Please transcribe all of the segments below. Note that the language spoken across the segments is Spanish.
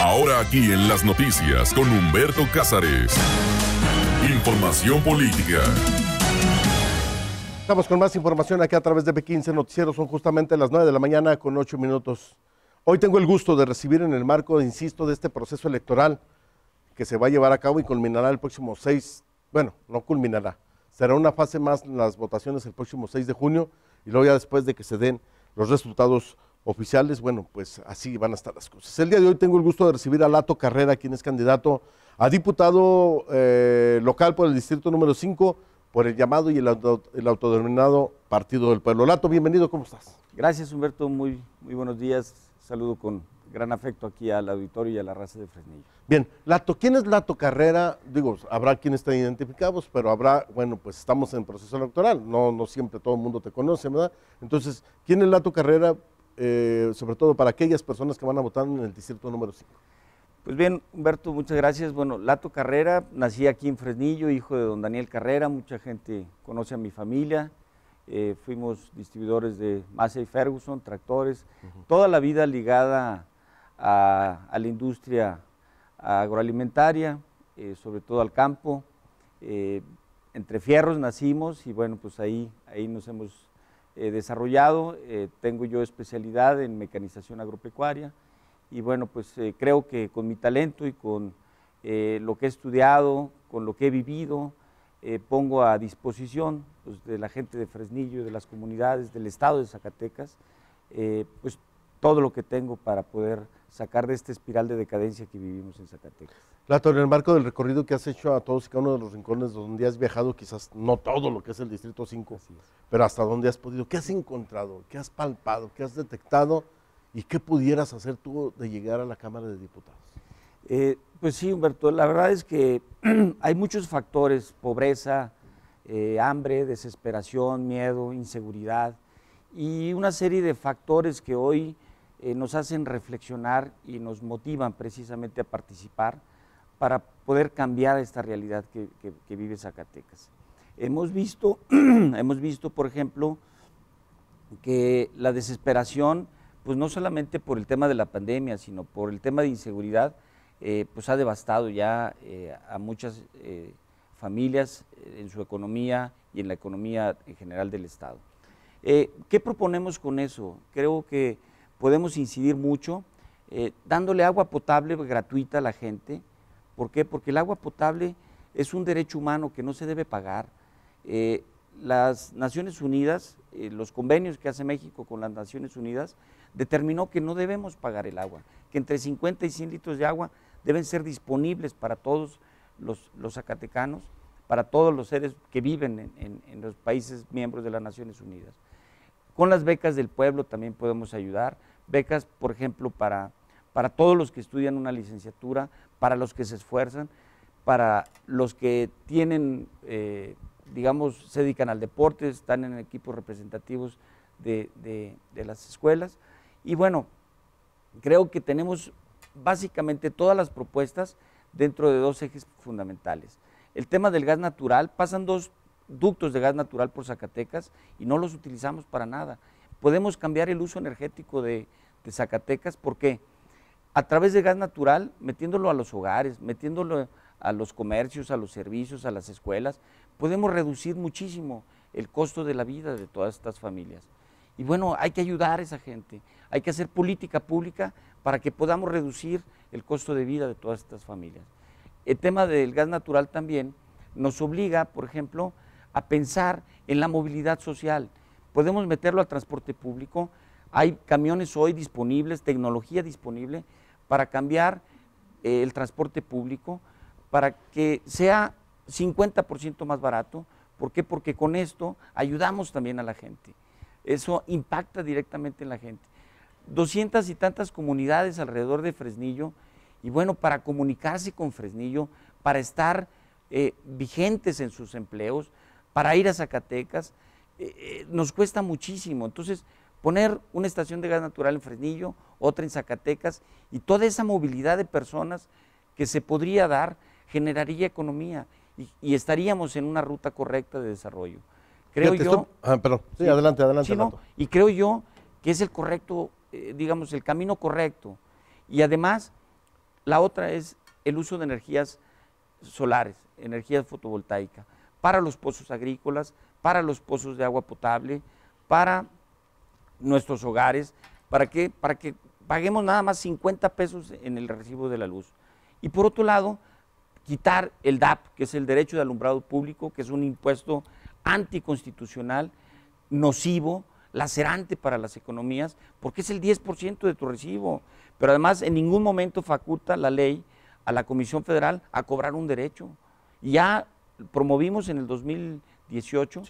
Ahora aquí en las noticias con Humberto Cázares. Información política. Estamos con más información aquí a través de B15 Noticiero. Son justamente las 9 de la mañana con 8 minutos. Hoy tengo el gusto de recibir en el marco, insisto, de este proceso electoral que se va a llevar a cabo y culminará el próximo 6, bueno, no culminará, será una fase más en las votaciones el próximo 6 de junio y luego ya después de que se den los resultados oficiales, bueno, pues así van a estar las cosas. El día de hoy tengo el gusto de recibir a Lato Carrera, quien es candidato a diputado eh, local por el distrito número 5, por el llamado y el, autodenominado Partido del Pueblo. Lato, bienvenido, ¿cómo estás? Gracias, Humberto, muy, buenos días. Saludo con gran afecto aquí al auditorio y a la raza de Fresnillo. Bien, Lato, ¿quién es Lato Carrera? Digo, habrá quienes están identificados, pero habrá, bueno, pues estamos en proceso electoral, no, no siempre todo el mundo te conoce, ¿verdad? Entonces, ¿quién es Lato Carrera? Eh, sobre todo para aquellas personas que van a votar en el distrito número 5? Pues bien, Humberto, muchas gracias. Bueno, Lato Carrera, nací aquí en Fresnillo, hijo de don Daniel Carrera, mucha gente conoce a mi familia, eh, fuimos distribuidores de Massey Ferguson, tractores, toda la vida ligada a, la industria agroalimentaria, eh, sobre todo al campo. entre fierros nacimos y bueno, pues ahí, ahí nos hemos he eh, desarrollado, eh, tengo yo especialidad en mecanización agropecuaria y bueno, pues eh, creo que con mi talento y con lo que he estudiado, con lo que he vivido, pongo a disposición pues, de la gente de Fresnillo, de las comunidades, del estado de Zacatecas, pues todo lo que tengo para poder sacar de esta espiral de decadencia que vivimos en Zacatecas. Plato, en el marco del recorrido que has hecho a todos y cada uno de los rincones donde has viajado, quizás no todo lo que es el Distrito 5, pero hasta donde has podido, ¿qué has encontrado? ¿Qué has palpado? ¿Qué has detectado? ¿Y qué pudieras hacer tú de llegar a la Cámara de Diputados? Eh, pues sí, Humberto, la verdad es que hay muchos factores, pobreza, eh, hambre, desesperación, miedo, inseguridad, y una serie de factores que hoy eh, nos hacen reflexionar y nos motivan precisamente a participar para poder cambiar esta realidad que, vive Zacatecas. Hemos visto, hemos visto, por ejemplo, que la desesperación, pues no solamente por el tema de la pandemia, sino por el tema de inseguridad, eh, pues ha devastado ya eh, a muchas familias en su economía y en la economía en general del Estado. ¿Qué proponemos con eso? Creo que podemos incidir mucho eh, dándole agua potable gratuita a la gente. ¿Por qué? Porque el agua potable es un derecho humano que no se debe pagar. Eh, las Naciones Unidas, eh, los convenios que hace México con las Naciones Unidas, determinó que no debemos pagar el agua, que entre 50 y 100 litros de agua deben ser disponibles para todos los, zacatecanos, para todos los seres que viven en los países miembros de las Naciones Unidas. Con las becas del pueblo también podemos ayudar becas, por ejemplo, para, todos los que estudian una licenciatura, para los que se esfuerzan, para los que tienen, eh, digamos, se dedican al deporte, están en equipos representativos de las escuelas. Y bueno, creo que tenemos básicamente todas las propuestas dentro de dos ejes fundamentales. El tema del gas natural, pasan dos ductos de gas natural por Zacatecas y no los utilizamos para nada podemos cambiar el uso energético de, Zacatecas porque a través de gas natural, metiéndolo a los hogares, metiéndolo a los comercios, a los servicios, a las escuelas, podemos reducir muchísimo el costo de la vida de todas estas familias. Y bueno, hay que ayudar a esa gente, hay que hacer política pública para que podamos reducir el costo de vida de todas estas familias. El tema del gas natural también nos obliga, por ejemplo, a pensar en la movilidad social, podemos meterlo al transporte público. Hay camiones hoy disponibles, tecnología disponible para cambiar eh, el transporte público, para que sea 50% más barato. ¿Por qué? Porque con esto ayudamos también a la gente. Eso impacta directamente en la gente. Doscientas y tantas comunidades alrededor de Fresnillo, y bueno, para comunicarse con Fresnillo, para estar eh, vigentes en sus empleos, para ir a Zacatecas, eh, eh, nos cuesta muchísimo. Entonces, poner una estación de gas natural en Fresnillo, otra en Zacatecas, y toda esa movilidad de personas que se podría dar generaría economía y, estaríamos en una ruta correcta de desarrollo. Creo yo... Ah, sí, adelante, adelante. y creo yo que es el correcto, eh, digamos, el camino correcto. Y además, la otra es el uso de energías solares, energías fotovoltaica, para los pozos agrícolas, para los pozos de agua potable, para nuestros hogares, ¿para Para que paguemos nada más 50 pesos en el recibo de la luz. Y por otro lado, quitar el DAP, que es el derecho de alumbrado público, que es un impuesto anticonstitucional, nocivo, lacerante para las economías, porque es el 10% de tu recibo. Pero además en ningún momento faculta la ley a la Comisión Federal a cobrar un derecho. Ya promovimos en el 2000 18,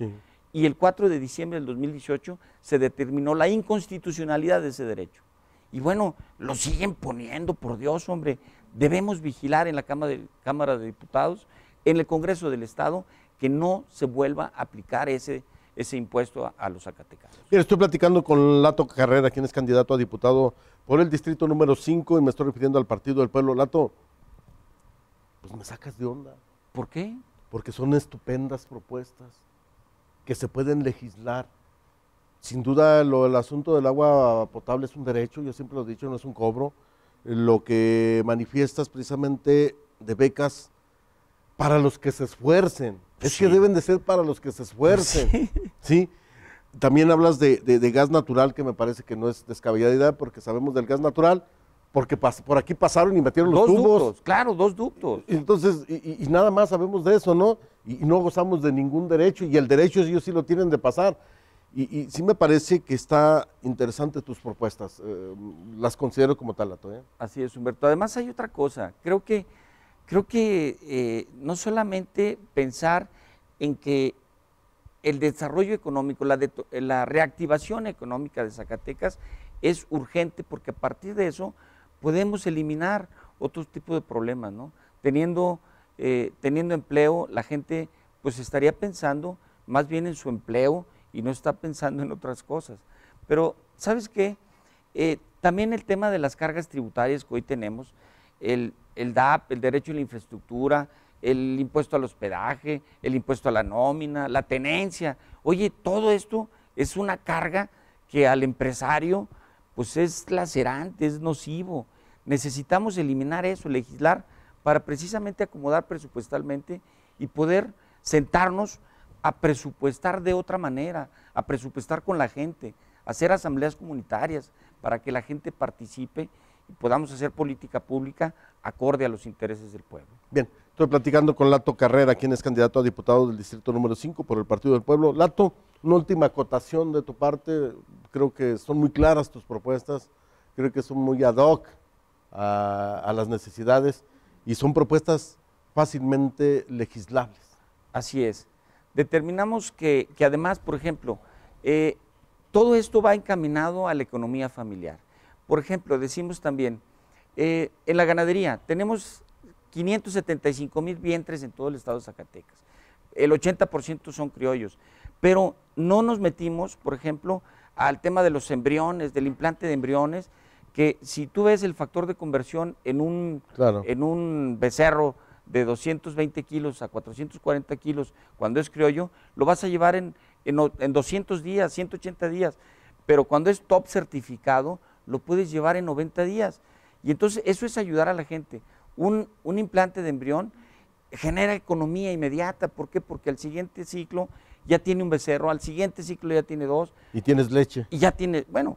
y el 4 de diciembre del 2018 se determinó la inconstitucionalidad de ese derecho. Y bueno, lo siguen poniendo, por Dios, hombre. Debemos vigilar en la Cámara de, Cámara de Diputados, en el Congreso del Estado, que no se vuelva a aplicar ese, ese impuesto a, los Zacatecas Mira, estoy platicando con Lato Carrera, quien es candidato a diputado por el distrito número 5, y me estoy refiriendo al Partido del Pueblo. Lato, pues me sacas de onda. ¿Por qué? porque son estupendas propuestas que se pueden legislar. Sin duda, lo, el asunto del agua potable es un derecho, yo siempre lo he dicho, no es un cobro. Lo que manifiestas precisamente de becas para los que se esfuercen. Es que deben de ser para los que se esfuercen. Sí. También hablas de, gas natural, que me parece que no es descabellada porque sabemos del gas natural, porque por aquí pasaron y metieron los tubos. Ductos, claro, dos ductos. Entonces, y, nada más sabemos de eso, ¿no? Y, no gozamos de ningún derecho, y el derecho ellos sí lo tienen de pasar. Y, sí me parece que está interesante tus propuestas, eh, las considero como tal, la ¿eh? Así es, Humberto. Además hay otra cosa, creo que, creo que eh, no solamente pensar en que el desarrollo económico, la, la reactivación económica de Zacatecas es urgente porque a partir de eso podemos eliminar otro tipo de problemas, ¿no? Teniendo, eh, teniendo empleo, la gente pues estaría pensando más bien en su empleo y no está pensando en otras cosas. Pero, ¿sabes qué? Eh, también el tema de las cargas tributarias que hoy tenemos, el, el DAP, el derecho a la infraestructura, el impuesto al hospedaje, el impuesto a la nómina, la tenencia. Oye, todo esto es una carga que al empresario pues es lacerante, es nocivo. Necesitamos eliminar eso, legislar para precisamente acomodar presupuestalmente y poder sentarnos a presupuestar de otra manera, a presupuestar con la gente, hacer asambleas comunitarias para que la gente participe y podamos hacer política pública acorde a los intereses del pueblo. Bien, estoy platicando con Lato Carrera, quien es candidato a diputado del distrito número 5 por el Partido del Pueblo. Lato, una última acotación de tu parte, creo que son muy claras tus propuestas, creo que son muy ad hoc a, las necesidades y son propuestas fácilmente legislables. Así es. Determinamos que, además, por ejemplo, eh, todo esto va encaminado a la economía familiar. Por ejemplo, decimos también, eh, en la ganadería tenemos 575 mil vientres en todo el estado de Zacatecas. El 80% son criollos pero no nos metimos, por ejemplo, al tema de los embriones, del implante de embriones, que si tú ves el factor de conversión en un, en un becerro de 220 kilos a 440 kilos cuando es criollo, lo vas a llevar en, en, 200 días, 180 días, pero cuando es top certificado, lo puedes llevar en 90 días. Y entonces eso es ayudar a la gente. Un, un implante de embrión genera economía inmediata, ¿por qué? Porque al siguiente ciclo ya tiene un becerro, al siguiente ciclo ya tiene dos. Y tienes leche. Y ya tiene, bueno,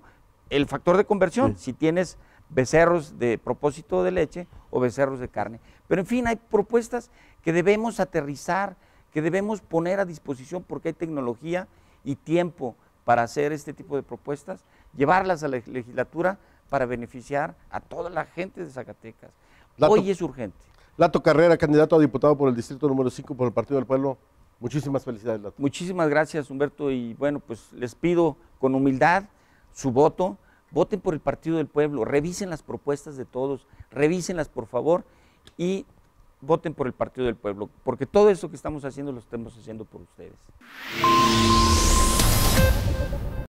el factor de conversión, si tienes becerros de propósito de leche o becerros de carne. Pero en fin, hay propuestas que debemos aterrizar, que debemos poner a disposición porque hay tecnología y tiempo para hacer este tipo de propuestas, llevarlas a la legislatura para beneficiar a toda la gente de Zacatecas. Hoy es urgente. Lato Carrera, candidato a diputado por el distrito número 5 por el Partido del Pueblo, Muchísimas felicidades. Muchísimas gracias, Humberto. Y bueno, pues les pido con humildad su voto. Voten por el Partido del Pueblo, revisen las propuestas de todos, revísenlas por favor y voten por el Partido del Pueblo, porque todo eso que estamos haciendo lo estamos haciendo por ustedes.